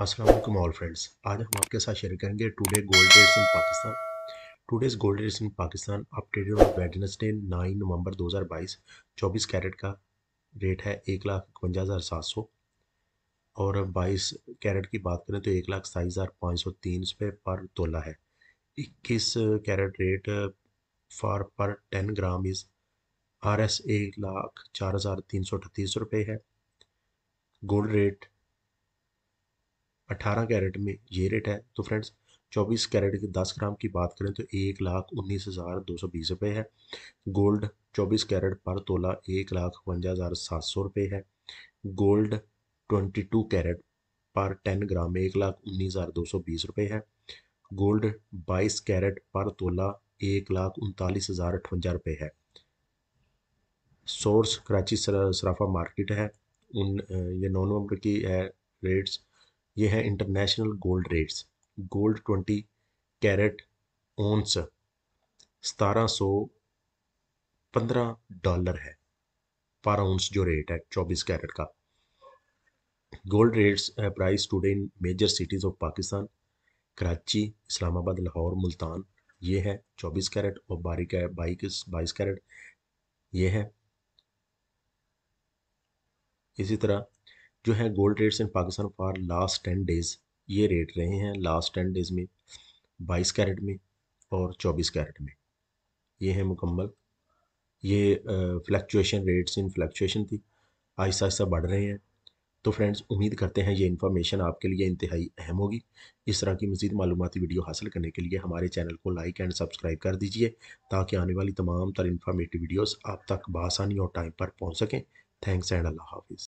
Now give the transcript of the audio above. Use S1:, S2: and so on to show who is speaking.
S1: Aslam all friends आज हम आपके साथ शेयर करेंगे today gold rates in Pakistan today's gold rates in Pakistan updated on Wednesday 9 November 2022 24 carat का रेट है एक लाख इकवंजा हज़ार सात सौ और 22 कैरेट की बात करें तो एक लाख सताईस हज़ार पाँच सौ तीन रुपये पर तोला है इक्कीस carat rate for per ten gram is R S एक लाख चार हज़ार तीन सौ अठतीस रुपये है गोल्ड रेट अठारह कैरेट में ये रेट है तो फ्रेंड्स चौबीस कैरेट के दस ग्राम की बात करें तो एक लाख उन्नीस हज़ार दो सौ बीस रुपये है गोल्ड चौबीस कैरेट पर तोला एक लाख इकवंजा हज़ार सात सौ रुपये है gold twenty two carat per ten gram एक लाख उन्नीस हज़ार दो सौ बीस रुपये है गोल्ड बाईस कैरेट पर तोला एक लाख उनतालीस हज़ार अठवंजा रुपये है सोर्स कराची सराफा मार्केट है उन ये नौ नवंबर की है रेट्स ये है international gold rates gold twenty carat ounce सतारह सौ पंद्रह डॉलर है पर ओंस जो रेट है चौबीस कैरेट का gold rates price today in major cities of Pakistan Karachi Islamabad Lahore Multan ये है चौबीस कैरेट और बारी का बाईस बाईस कैरेट ये है इसी तरह जो है gold rates in Pakistan for last ten days ये रेट रहे हैं लास्ट टेन डेज़ में बाईस कैरेट में और चौबीस कैरेट में ये है मुकम्मल ये फ्लक्चुएशन रेट्स इन फ्लक्चुएशन थी आहिस्ता आहिस्ता बढ़ रहे हैं तो फ्रेंड्स उम्मीद करते हैं ये इन्फॉर्मेशन आपके लिए इंतहाई अहम होगी इस तरह की मज़ीद मालूमती वीडियो हासिल करने के लिए हमारे चैनल को लाइक एंड सब्सक्राइब कर दीजिए ताकि आने वाली तमाम तर इन्फॉर्मेटिव वीडियोज़ आप तक बसानी और टाइम पर पहुँच सकें थैंक्स एंड अल्लाह हाफिज़